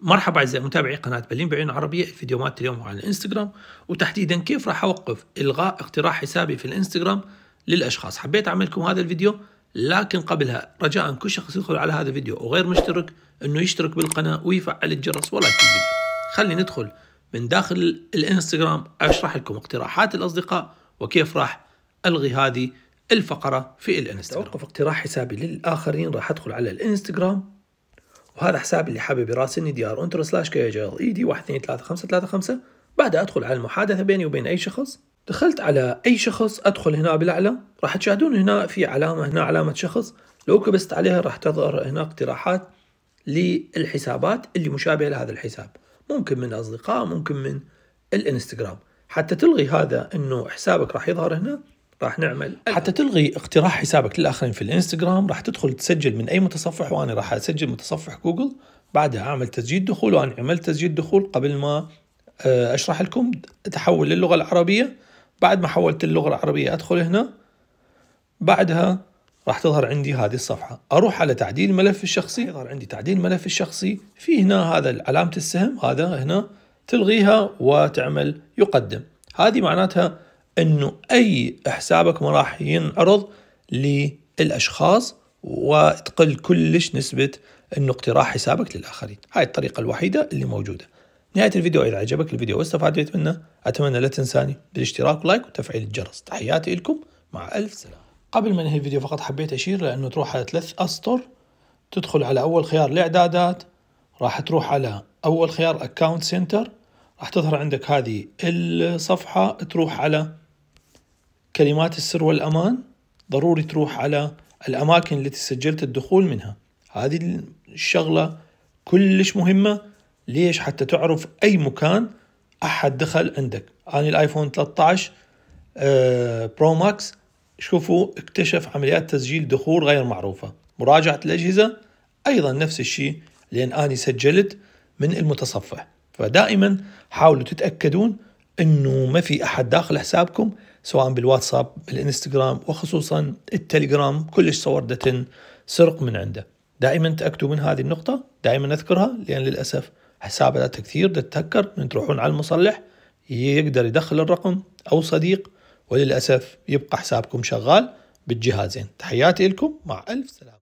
مرحبا اعزائي متابعي قناه بلين بعيون عربيه الفيديوهات اليوم على الانستغرام وتحديدا كيف راح اوقف الغاء اقتراح حسابي في الانستغرام للاشخاص حبيت اعمل لكم هذا الفيديو لكن قبلها رجاء كل شخص يدخل على هذا الفيديو وغير مشترك انه يشترك بالقناه ويفعل الجرس ولايك الفيديو خلي ندخل من داخل الانستغرام اشرح لكم اقتراحات الاصدقاء وكيف راح الغي هذه الفقره في الانستغرام توقف اقتراح حسابي للاخرين راح ادخل على الانستغرام وهذا حسابي اللي حابب يراسلني دي ار انترو سلاش كي جي ال اي دي 1 2 3 5 3 5 بعدها ادخل على المحادثه بيني وبين اي شخص دخلت على اي شخص ادخل هنا بالاعلى راح تشاهدون هنا في علامه هنا علامه شخص لو كبست عليها راح تظهر هنا اقتراحات للحسابات اللي مشابهه لهذا الحساب ممكن من اصدقاء ممكن من الانستغرام حتى تلغي هذا انه حسابك راح يظهر هنا راح نعمل حتى تلغي اقتراح حسابك للاخرين في الانستغرام راح تدخل تسجل من اي متصفح وانا راح اسجل متصفح جوجل بعدها اعمل تسجيل دخول وانا عملت تسجيل دخول قبل ما آه، اشرح لكم تحول للغه العربيه بعد ما حولت اللغه العربيه ادخل هنا بعدها راح تظهر عندي هذه الصفحة أروح على تعديل الملف الشخصي يظهر عندي تعديل الملف الشخصي في هنا هذا علامة السهم هذا هنا تلغيها وتعمل يقدم هذه معناتها انه اي حسابك ما راح ينعرض للاشخاص وتقل كلش نسبة انه اقتراح حسابك للاخرين هاي الطريقة الوحيدة اللي موجودة نهاية الفيديو إذا عجبك الفيديو واستفدت منه أتمنى لا تنساني بالاشتراك ولايك وتفعيل الجرس تحياتي لكم مع ألف سلامة قبل ما انهي الفيديو فقط حبيت أشير لأنه تروح على ثلاث أسطر تدخل على أول خيار الإعدادات راح تروح على أول خيار اكونت سنتر راح تظهر عندك هذه الصفحة تروح على كلمات السر والأمان ضروري تروح على الأماكن التي سجلت الدخول منها هذه الشغلة كلش مهمة ليش حتى تعرف أي مكان أحد دخل عندك أنا الآيفون 13 آه، برو ماكس شوفوا اكتشف عمليات تسجيل دخول غير معروفة مراجعة الأجهزة أيضا نفس الشيء لأن أني سجلت من المتصفح فدائما حاولوا تتأكدون أنه ما في أحد داخل حسابكم سواء بالواتساب بالانستغرام وخصوصا التليجرام كلش صوردة سرق من عنده دائما تأكدوا من هذه النقطة دائما أذكرها لأن للأسف حسابات كثير تتهكر من تروحون على المصلح يقدر يدخل الرقم أو صديق وللأسف يبقى حسابكم شغال بالجهازين تحياتي لكم مع ألف سلامة